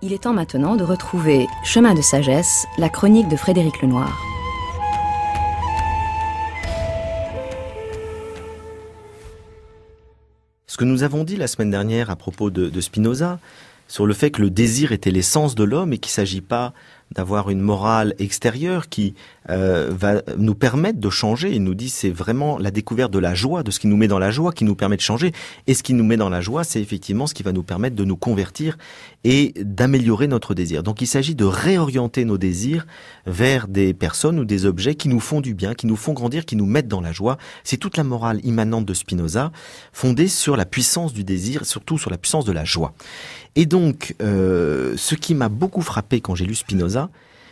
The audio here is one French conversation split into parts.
Il est temps maintenant de retrouver Chemin de sagesse, la chronique de Frédéric Lenoir. Ce que nous avons dit la semaine dernière à propos de, de Spinoza, sur le fait que le désir était l'essence de l'homme et qu'il ne s'agit pas d'avoir une morale extérieure qui euh, va nous permettre de changer. Il nous dit c'est vraiment la découverte de la joie, de ce qui nous met dans la joie, qui nous permet de changer. Et ce qui nous met dans la joie, c'est effectivement ce qui va nous permettre de nous convertir et d'améliorer notre désir. Donc il s'agit de réorienter nos désirs vers des personnes ou des objets qui nous font du bien, qui nous font grandir, qui nous mettent dans la joie. C'est toute la morale immanente de Spinoza, fondée sur la puissance du désir, surtout sur la puissance de la joie. Et donc, euh, ce qui m'a beaucoup frappé quand j'ai lu Spinoza,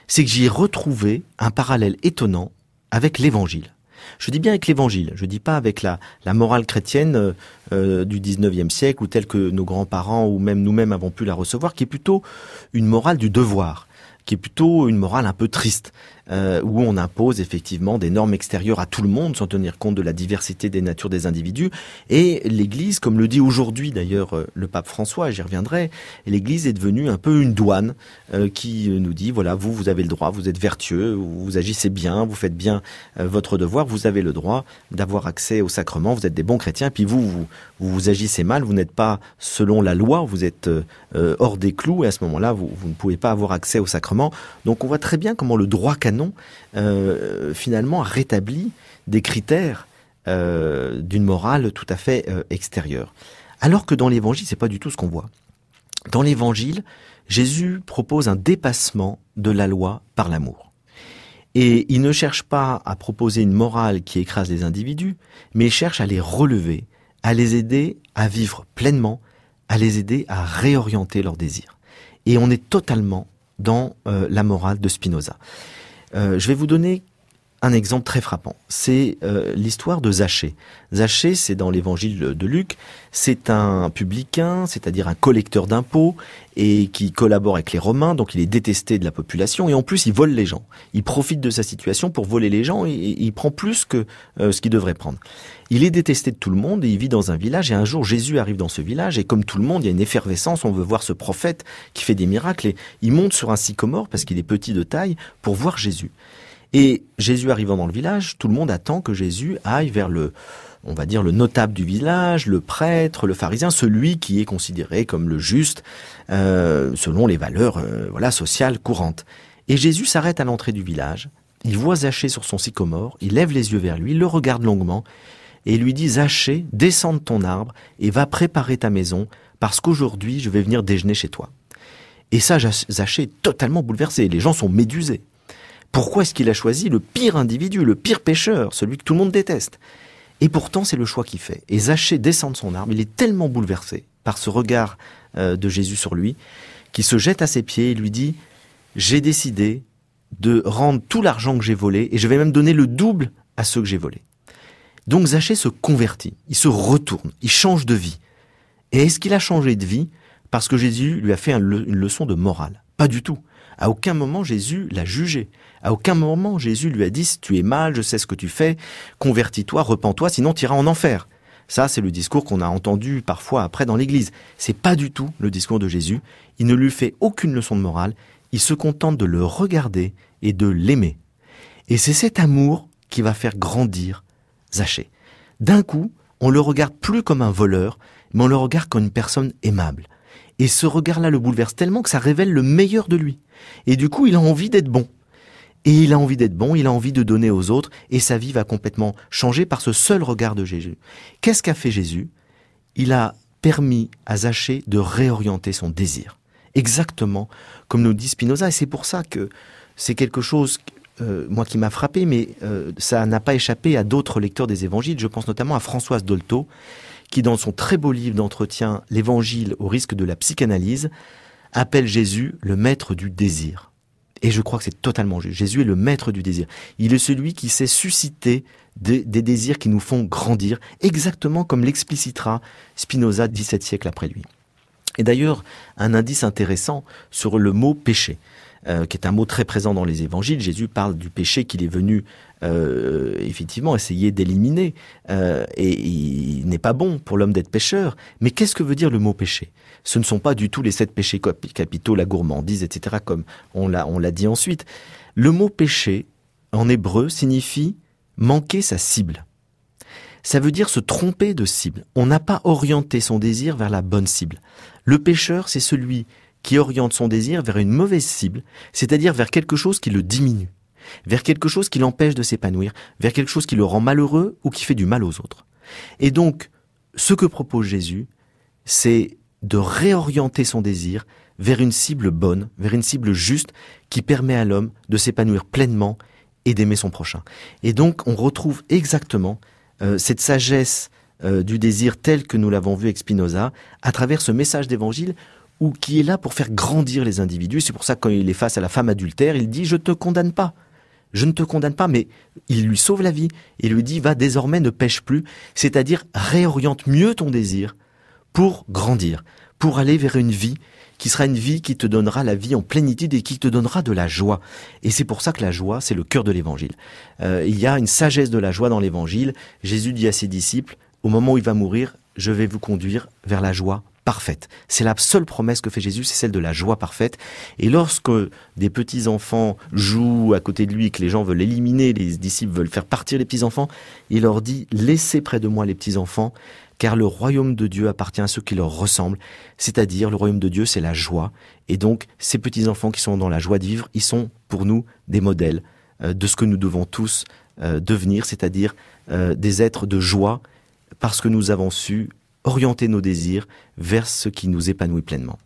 c'est que j'y ai retrouvé un parallèle étonnant avec l'Évangile. Je dis bien avec l'Évangile, je ne dis pas avec la, morale chrétienne euh, euh, du 19e siècle ou telle que nos grands-parents ou même nous-mêmes avons pu la recevoir, qui est plutôt une morale du devoir, qui est plutôt une morale un peu triste, euh, où on impose effectivement des normes extérieures à tout le monde sans tenir compte de la diversité des natures des individus. Et l'Église, comme le dit aujourd'hui d'ailleurs euh, le pape François, j'y reviendrai, l'Église est devenue un peu une douane euh, qui nous dit, voilà, vous, vous avez le droit, vous êtes vertueux, vous agissez bien, vous faites bien votre devoir, vous avez le droit d'avoir accès au sacrement, vous êtes des bons chrétiens, puis vous, vous, vous agissez mal, vous n'êtes pas selon la loi, vous êtes hors des clous, et à ce moment-là, vous, ne pouvez pas avoir accès au sacrement. Donc on voit très bien comment le droit canadien non, euh, finalement rétablit des critères euh, d'une morale tout à fait euh, extérieure. Alors que dans l'évangile, c'est pas du tout ce qu'on voit. Dans l'évangile, Jésus propose un dépassement de la loi par l'amour. Et il ne cherche pas à proposer une morale qui écrase les individus, mais il cherche à les relever, à les aider à vivre pleinement, à les aider à réorienter leurs désirs. Et on est totalement dans la morale de Spinoza. Euh, je vais vous donner un exemple très frappant. C'est euh, l'histoire de Zachée. Zachée, c'est dans l'évangile de Luc, c'est un publicain, c'est-à-dire un collecteur d'impôts, et qui collabore avec les Romains, donc il est détesté de la population, et en plus il vole les gens. Il profite de sa situation pour voler les gens, et, il prend plus que euh, ce qu'il devrait prendre. Il est détesté de tout le monde, et il vit dans un village, et un jour Jésus arrive dans ce village, et comme tout le monde, il y a une effervescence, on veut voir ce prophète qui fait des miracles, et il monte sur un sycomore, parce qu'il est petit de taille, pour voir Jésus. Et Jésus arrivant dans le village, tout le monde attend que Jésus aille vers le, on va dire, le notable du village, le prêtre, le pharisien, celui qui est considéré comme le juste euh, selon les valeurs euh, voilà sociales courantes. Et Jésus s'arrête à l'entrée du village, il voit Zachée sur son sycomore, il lève les yeux vers lui, le regarde longuement, et lui dit Zachée, descends de ton arbre et va préparer ta maison, parce qu'aujourd'hui je vais venir déjeuner chez toi. Et ça, Zachée est totalement bouleversé, les gens sont médusés. Pourquoi est-ce qu'il a choisi le pire individu, le pire pêcheur, celui que tout le monde déteste Et pourtant, c'est le choix qu'il fait. Et Zaché descend de son arme, il est tellement bouleversé par ce regard euh, de Jésus sur lui, qu'il se jette à ses pieds et lui dit, j'ai décidé de rendre tout l'argent que j'ai volé, et je vais même donner le double à ceux que j'ai volés. Donc Zachée se convertit, il se retourne, il change de vie. Et est-ce qu'il a changé de vie parce que Jésus lui a fait une leçon de morale pas du tout. À aucun moment Jésus l'a jugé. À aucun moment Jésus lui a dit tu es mal, je sais ce que tu fais, convertis-toi, repens-toi, sinon tu iras en enfer. Ça, c'est le discours qu'on a entendu parfois après dans l'Église. C'est pas du tout le discours de Jésus. Il ne lui fait aucune leçon de morale. Il se contente de le regarder et de l'aimer. Et c'est cet amour qui va faire grandir Zachée. D'un coup, on le regarde plus comme un voleur, mais on le regarde comme une personne aimable. Et ce regard-là le bouleverse tellement que ça révèle le meilleur de lui. Et du coup, il a envie d'être bon. Et il a envie d'être bon, il a envie de donner aux autres, et sa vie va complètement changer par ce seul regard de Jésus. Qu'est-ce qu'a fait Jésus Il a permis à Zachée de réorienter son désir. Exactement comme nous dit Spinoza, et c'est pour ça que c'est quelque chose, euh, moi, qui m'a frappé, mais euh, ça n'a pas échappé à d'autres lecteurs des évangiles. Je pense notamment à Françoise Dolto, qui, dans son très beau livre d'entretien L'Évangile au risque de la psychanalyse, appelle Jésus le maître du désir. Et je crois que c'est totalement juste. Jésus est le maître du désir. Il est celui qui sait susciter des, désirs qui nous font grandir, exactement comme l'explicitera Spinoza 17 siècles après lui. Et d'ailleurs, un indice intéressant sur le mot péché, euh, qui est un mot très présent dans les évangiles. Jésus parle du péché qu'il est venu euh, effectivement essayer d'éliminer. Euh, et il n'est pas bon pour l'homme d'être pêcheur, Mais qu'est-ce que veut dire le mot péché Ce ne sont pas du tout les sept péchés capitaux, la gourmandise, etc., comme on l'a dit ensuite. Le mot péché, en hébreu, signifie manquer sa cible. Ça veut dire se tromper de cible. On n'a pas orienté son désir vers la bonne cible. Le pêcheur c'est celui qui oriente son désir vers une mauvaise cible, c'est-à-dire vers quelque chose qui le diminue vers quelque chose qui l'empêche de s'épanouir, vers quelque chose qui le rend malheureux ou qui fait du mal aux autres. Et donc, ce que propose Jésus, c'est de réorienter son désir vers une cible bonne, vers une cible juste, qui permet à l'homme de s'épanouir pleinement et d'aimer son prochain. Et donc, on retrouve exactement euh, cette sagesse euh, du désir tel que nous l'avons vu avec Spinoza à travers ce message d'évangile ou qui est là pour faire grandir les individus. C'est pour ça que quand il est face à la femme adultère, il dit ⁇ Je ne te condamne pas ⁇ je ne te condamne pas, mais il lui sauve la vie et lui dit, va désormais ne pêche plus, c'est-à-dire réoriente mieux ton désir pour grandir, pour aller vers une vie qui sera une vie qui te donnera la vie en plénitude et qui te donnera de la joie. Et c'est pour ça que la joie, c'est le cœur de l'évangile. Euh, il y a une sagesse de la joie dans l'évangile. Jésus dit à ses disciples, au moment où il va mourir, je vais vous conduire vers la joie parfaite. C'est la seule promesse que fait Jésus, c'est celle de la joie parfaite. Et lorsque des petits-enfants jouent à côté de lui, que les gens veulent éliminer, les disciples veulent faire partir les petits-enfants, il leur dit, laissez près de moi les petits-enfants, car le royaume de Dieu appartient à ceux qui leur ressemblent, c'est-à-dire le royaume de Dieu, c'est la joie. Et donc, ces petits-enfants qui sont dans la joie de vivre, ils sont pour nous des modèles euh, de ce que nous devons tous euh, devenir, c'est-à-dire euh, des êtres de joie, parce que nous avons su orienter nos désirs vers ce qui nous épanouit pleinement.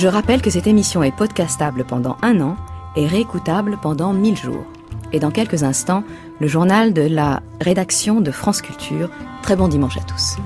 Je rappelle que cette émission est podcastable pendant un an et réécoutable pendant mille jours. Et dans quelques instants, le journal de la rédaction de France Culture. Très bon dimanche à tous.